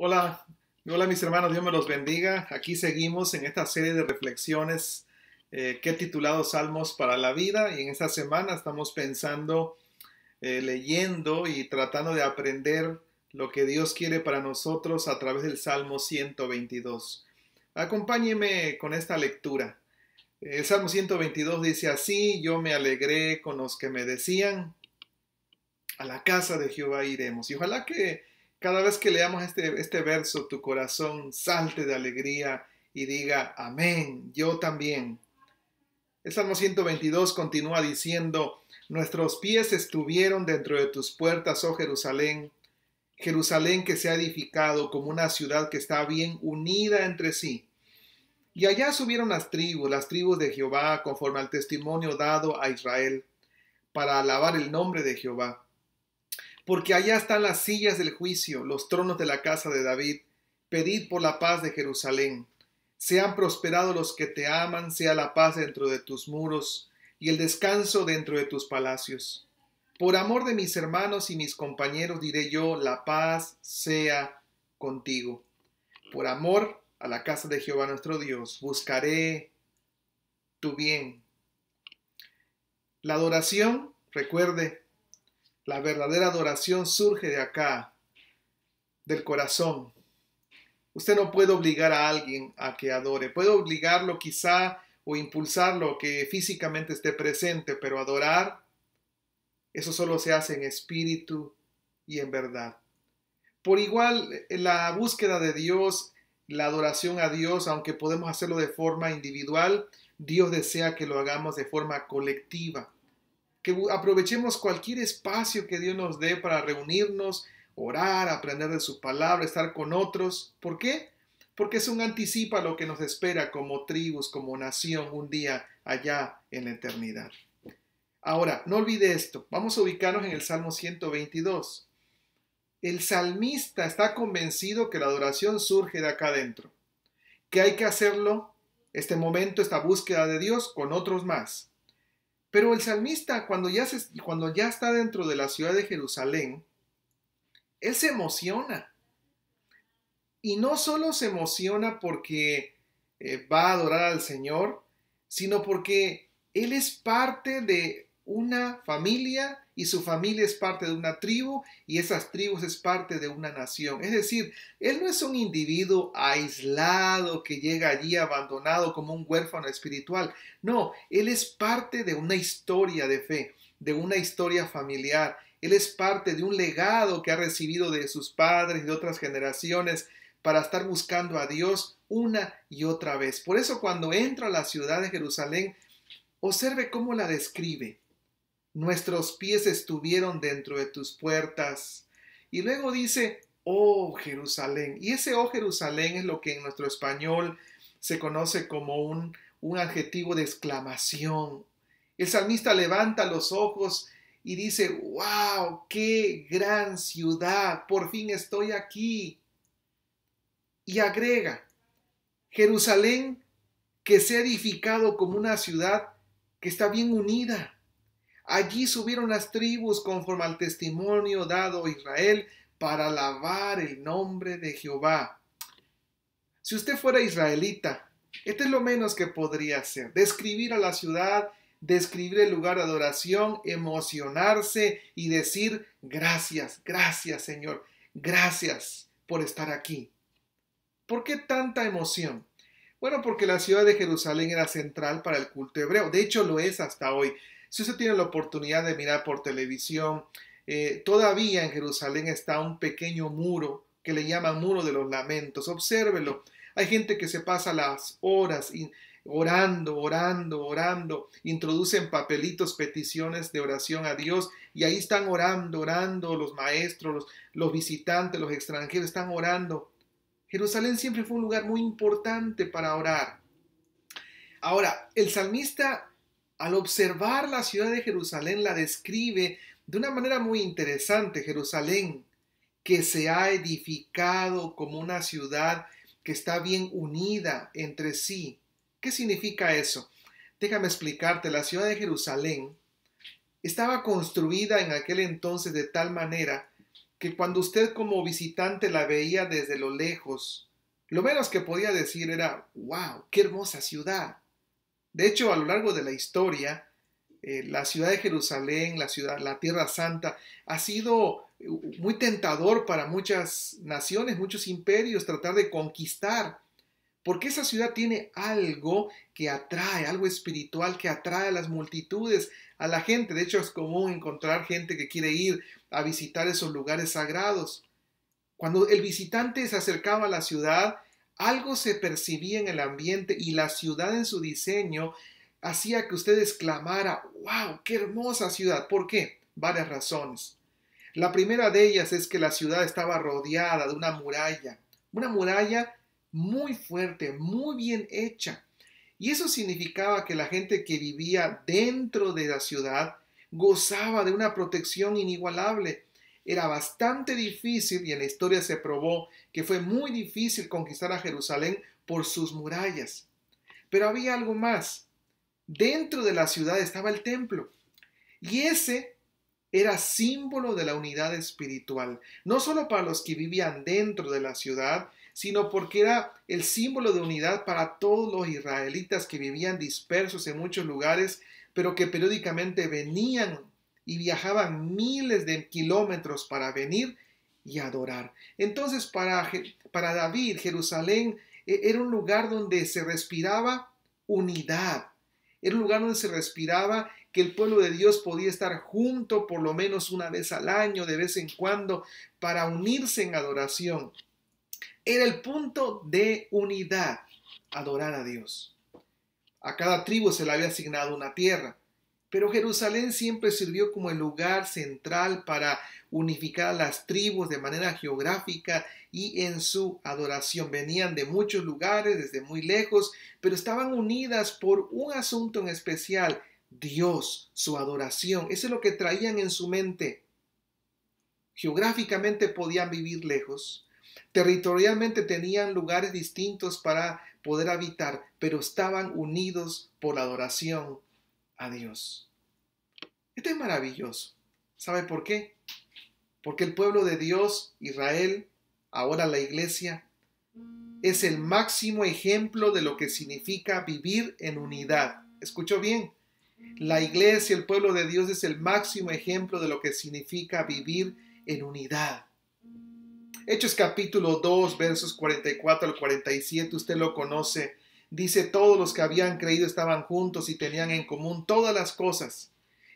Hola, hola mis hermanos, Dios me los bendiga. Aquí seguimos en esta serie de reflexiones eh, que he titulado Salmos para la Vida y en esta semana estamos pensando, eh, leyendo y tratando de aprender lo que Dios quiere para nosotros a través del Salmo 122. Acompáñeme con esta lectura. El Salmo 122 dice así, yo me alegré con los que me decían, a la casa de Jehová iremos. Y ojalá que cada vez que leamos este, este verso, tu corazón salte de alegría y diga, amén, yo también. El Salmo 122 continúa diciendo, nuestros pies estuvieron dentro de tus puertas, oh Jerusalén, Jerusalén que se ha edificado como una ciudad que está bien unida entre sí. Y allá subieron las tribus, las tribus de Jehová, conforme al testimonio dado a Israel, para alabar el nombre de Jehová porque allá están las sillas del juicio, los tronos de la casa de David. Pedid por la paz de Jerusalén. Sean prosperados los que te aman, sea la paz dentro de tus muros y el descanso dentro de tus palacios. Por amor de mis hermanos y mis compañeros diré yo, la paz sea contigo. Por amor a la casa de Jehová nuestro Dios, buscaré tu bien. La adoración, recuerde, la verdadera adoración surge de acá, del corazón. Usted no puede obligar a alguien a que adore. Puede obligarlo quizá o impulsarlo que físicamente esté presente, pero adorar, eso solo se hace en espíritu y en verdad. Por igual, la búsqueda de Dios, la adoración a Dios, aunque podemos hacerlo de forma individual, Dios desea que lo hagamos de forma colectiva que aprovechemos cualquier espacio que Dios nos dé para reunirnos, orar, aprender de su palabra, estar con otros. ¿Por qué? Porque es un anticipa lo que nos espera como tribus, como nación, un día allá en la eternidad. Ahora, no olvide esto, vamos a ubicarnos en el Salmo 122. El salmista está convencido que la adoración surge de acá adentro, que hay que hacerlo, este momento, esta búsqueda de Dios, con otros más pero el salmista, cuando ya, se, cuando ya está dentro de la ciudad de Jerusalén, él se emociona. Y no solo se emociona porque eh, va a adorar al Señor, sino porque él es parte de una familia y su familia es parte de una tribu y esas tribus es parte de una nación. Es decir, él no es un individuo aislado que llega allí abandonado como un huérfano espiritual. No, él es parte de una historia de fe, de una historia familiar. Él es parte de un legado que ha recibido de sus padres y de otras generaciones para estar buscando a Dios una y otra vez. Por eso cuando entra a la ciudad de Jerusalén, observe cómo la describe nuestros pies estuvieron dentro de tus puertas. Y luego dice, oh Jerusalén. Y ese oh Jerusalén es lo que en nuestro español se conoce como un, un adjetivo de exclamación. El salmista levanta los ojos y dice, wow, qué gran ciudad, por fin estoy aquí. Y agrega, Jerusalén que se ha edificado como una ciudad que está bien unida Allí subieron las tribus conforme al testimonio dado a Israel para alabar el nombre de Jehová. Si usted fuera israelita, este es lo menos que podría hacer. Describir a la ciudad, describir el lugar de adoración, emocionarse y decir gracias, gracias Señor, gracias por estar aquí. ¿Por qué tanta emoción? Bueno, porque la ciudad de Jerusalén era central para el culto hebreo. De hecho, lo es hasta hoy. Si usted tiene la oportunidad de mirar por televisión, eh, todavía en Jerusalén está un pequeño muro que le llaman muro de los lamentos. Obsérvelo. Hay gente que se pasa las horas orando, orando, orando. Introducen papelitos, peticiones de oración a Dios y ahí están orando, orando los maestros, los, los visitantes, los extranjeros, están orando. Jerusalén siempre fue un lugar muy importante para orar. Ahora, el salmista al observar la ciudad de Jerusalén, la describe de una manera muy interesante. Jerusalén, que se ha edificado como una ciudad que está bien unida entre sí. ¿Qué significa eso? Déjame explicarte, la ciudad de Jerusalén estaba construida en aquel entonces de tal manera que cuando usted como visitante la veía desde lo lejos, lo menos que podía decir era, wow, qué hermosa ciudad. De hecho, a lo largo de la historia, eh, la ciudad de Jerusalén, la ciudad, la Tierra Santa, ha sido eh, muy tentador para muchas naciones, muchos imperios, tratar de conquistar. Porque esa ciudad tiene algo que atrae, algo espiritual que atrae a las multitudes, a la gente. De hecho, es común encontrar gente que quiere ir a visitar esos lugares sagrados. Cuando el visitante se acercaba a la ciudad, algo se percibía en el ambiente y la ciudad en su diseño hacía que usted exclamara, wow, qué hermosa ciudad. ¿Por qué? Varias razones. La primera de ellas es que la ciudad estaba rodeada de una muralla, una muralla muy fuerte, muy bien hecha. Y eso significaba que la gente que vivía dentro de la ciudad gozaba de una protección inigualable era bastante difícil y en la historia se probó que fue muy difícil conquistar a Jerusalén por sus murallas. Pero había algo más. Dentro de la ciudad estaba el templo. Y ese era símbolo de la unidad espiritual, no solo para los que vivían dentro de la ciudad, sino porque era el símbolo de unidad para todos los israelitas que vivían dispersos en muchos lugares, pero que periódicamente venían y viajaban miles de kilómetros para venir y adorar. Entonces para, para David Jerusalén e, era un lugar donde se respiraba unidad, era un lugar donde se respiraba que el pueblo de Dios podía estar junto por lo menos una vez al año, de vez en cuando, para unirse en adoración. Era el punto de unidad, adorar a Dios. A cada tribu se le había asignado una tierra. Pero Jerusalén siempre sirvió como el lugar central para unificar a las tribus de manera geográfica y en su adoración. Venían de muchos lugares, desde muy lejos, pero estaban unidas por un asunto en especial, Dios, su adoración. Eso es lo que traían en su mente. Geográficamente podían vivir lejos, territorialmente tenían lugares distintos para poder habitar, pero estaban unidos por la adoración a Dios. Esto es maravilloso. ¿Sabe por qué? Porque el pueblo de Dios, Israel, ahora la iglesia, es el máximo ejemplo de lo que significa vivir en unidad. Escuchó bien. La iglesia, el pueblo de Dios, es el máximo ejemplo de lo que significa vivir en unidad. Hechos capítulo 2, versos 44 al 47, usted lo conoce. Dice, todos los que habían creído estaban juntos y tenían en común todas las cosas,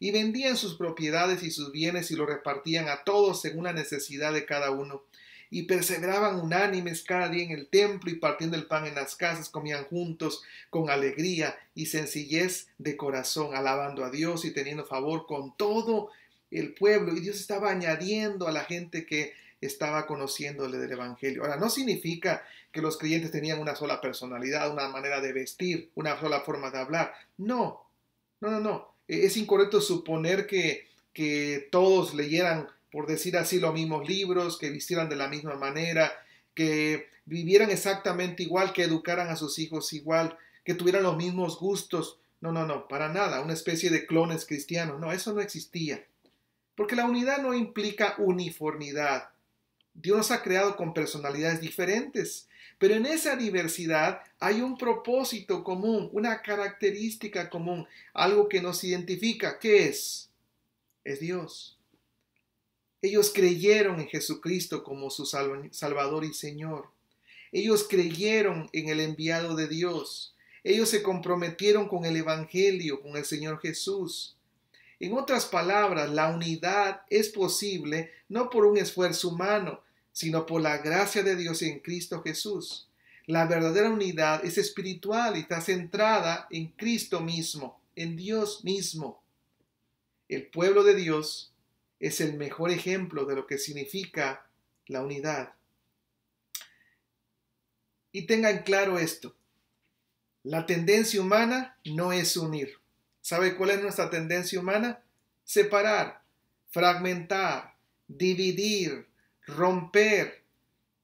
y vendían sus propiedades y sus bienes y lo repartían a todos según la necesidad de cada uno. Y perseveraban unánimes cada día en el templo y partiendo el pan en las casas, comían juntos con alegría y sencillez de corazón, alabando a Dios y teniendo favor con todo el pueblo. Y Dios estaba añadiendo a la gente que estaba conociéndole del Evangelio. Ahora, no significa que los creyentes tenían una sola personalidad, una manera de vestir, una sola forma de hablar. No, no, no, no. E, es incorrecto suponer que, todos leyeran, por decir así, los mismos libros, que vistieran de la misma manera, que vivieran exactamente igual, que educaran a sus hijos igual, que tuvieran los mismos gustos. No, no, no, para nada, una especie de clones cristianos. No, eso no existía. Porque la unidad no implica uniformidad. Dios ha creado con personalidades diferentes, pero en esa diversidad hay un propósito común, una característica común, algo que nos identifica. ¿Qué es? Es Dios. Ellos creyeron en Jesucristo como su Salvador y Señor. Ellos creyeron en el enviado de Dios. Ellos se comprometieron con el Evangelio, con el Señor Jesús. En otras palabras, la unidad es posible no por un esfuerzo humano, sino por la gracia de Dios en Cristo Jesús. La verdadera unidad es espiritual y está centrada en Cristo mismo, en Dios mismo. El pueblo de Dios es el mejor ejemplo de lo que significa la unidad. Y tengan claro esto, la tendencia humana no es unir. ¿Sabe cuál es nuestra tendencia humana? Separar, fragmentar, dividir, romper.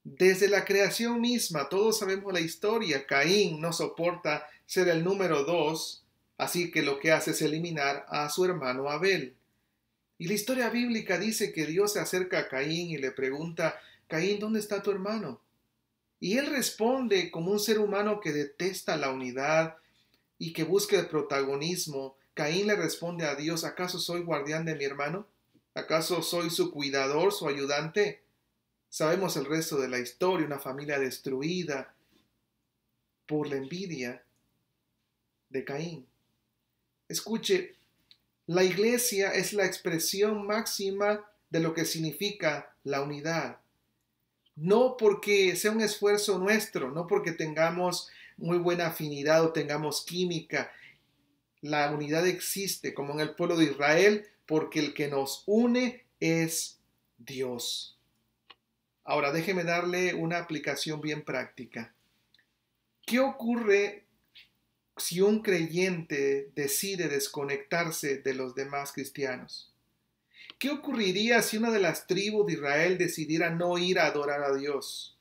Desde la creación misma, todos sabemos la historia, Caín no soporta ser el número dos, así que lo que hace es eliminar a su hermano Abel. Y la historia bíblica dice que Dios se acerca a Caín y le pregunta, Caín, ¿dónde está tu hermano? Y él responde como un ser humano que detesta la unidad y que busca el protagonismo. Caín le responde a Dios, ¿acaso soy guardián de mi hermano? ¿Acaso soy su cuidador, su ayudante? Sabemos el resto de la historia, una familia destruida por la envidia de Caín. Escuche, la iglesia es la expresión máxima de lo que significa la unidad. No porque sea un esfuerzo nuestro, no porque tengamos muy buena afinidad o tengamos química. La unidad existe, como en el pueblo de Israel, porque el que nos une es Dios. Ahora, déjeme darle una aplicación bien práctica. ¿Qué ocurre si un creyente decide desconectarse de los demás cristianos? ¿Qué ocurriría si una de las tribus de Israel decidiera no ir a adorar a Dios?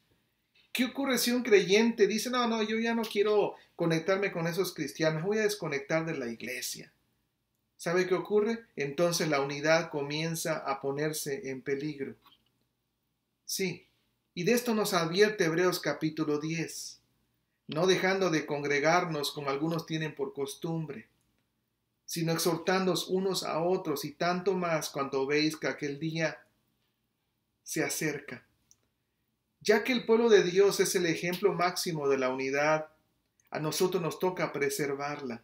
¿Qué ocurre si un creyente dice, no, no, yo ya no quiero conectarme con esos cristianos, voy a desconectar de la iglesia? ¿Sabe qué ocurre? Entonces la unidad comienza a ponerse en peligro. Sí, y de esto nos advierte Hebreos capítulo 10, no dejando de congregarnos como algunos tienen por costumbre, sino exhortándonos unos a otros y tanto más cuando veis que aquel día se acerca. Ya que el pueblo de Dios es el ejemplo máximo de la unidad, a nosotros nos toca preservarla.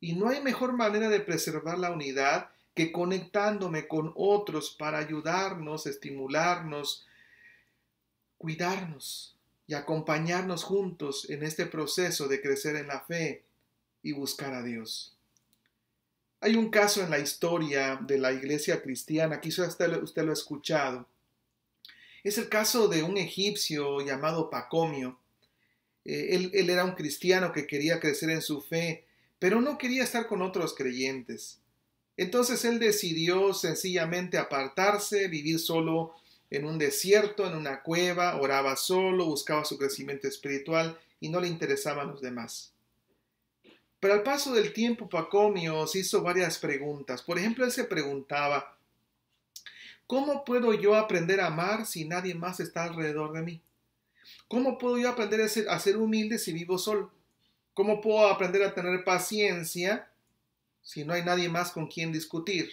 Y no hay mejor manera de preservar la unidad que conectándome con otros para ayudarnos, estimularnos, cuidarnos y acompañarnos juntos en este proceso de crecer en la fe y buscar a Dios. Hay un caso en la historia de la iglesia cristiana, quizás usted, lo ha escuchado. Es el caso de un egipcio llamado Pacomio. Eh, él, él, era un cristiano que quería crecer en su fe, pero no quería estar con otros creyentes. Entonces él decidió sencillamente apartarse, vivir solo en un desierto, en una cueva, oraba solo, buscaba su crecimiento espiritual y no le interesaban los demás. Pero al paso del tiempo, Pacomio se hizo varias preguntas. Por ejemplo, él se preguntaba, ¿cómo puedo yo aprender a amar si nadie más está alrededor de mí? ¿Cómo puedo yo aprender a ser, a ser humilde si vivo solo? ¿Cómo puedo aprender a tener paciencia si no hay nadie más con quien discutir?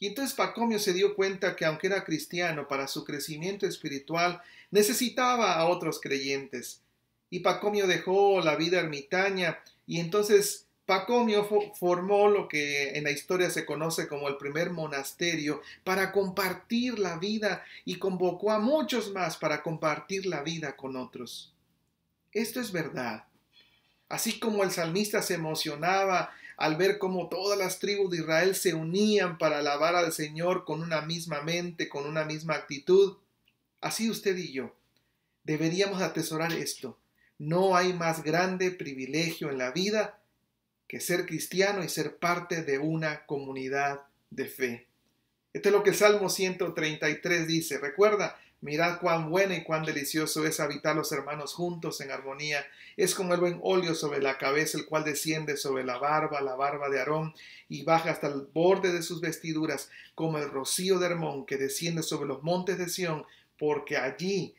Y entonces Pacomio se dio cuenta que aunque era cristiano, para su crecimiento espiritual necesitaba a otros creyentes. Y Pacomio dejó la vida ermitaña y entonces Pacomio formó lo que en la historia se conoce como el primer monasterio para compartir la vida y convocó a muchos más para compartir la vida con otros. Esto es verdad. Así como el salmista se emocionaba al ver cómo todas las tribus de Israel se unían para alabar al Señor con una misma mente, con una misma actitud. Así usted y yo deberíamos atesorar esto. No hay más grande privilegio en la vida que ser cristiano y ser parte de una comunidad de fe. Esto es lo que Salmo 133 dice. Recuerda, Mirad cuán bueno y cuán delicioso es habitar los hermanos juntos en armonía. Es como el buen óleo sobre la cabeza, el cual desciende sobre la barba, la barba de Aarón, y baja hasta el borde de sus vestiduras, como el rocío de Hermón que desciende sobre los montes de Sión, porque allí,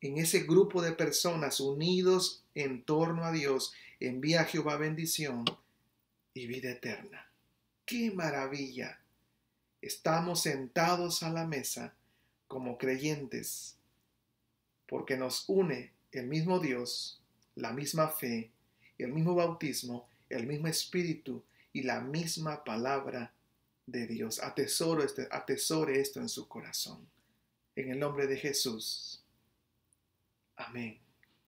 en ese grupo de personas unidos en torno a Dios, envía Jehová bendición y vida eterna. ¡Qué maravilla! Estamos sentados a la mesa como creyentes, porque nos une el mismo Dios, la misma fe, el mismo bautismo, el mismo espíritu y la misma palabra de Dios. Atesoro este, atesore esto en su corazón. En el nombre de Jesús. Amén.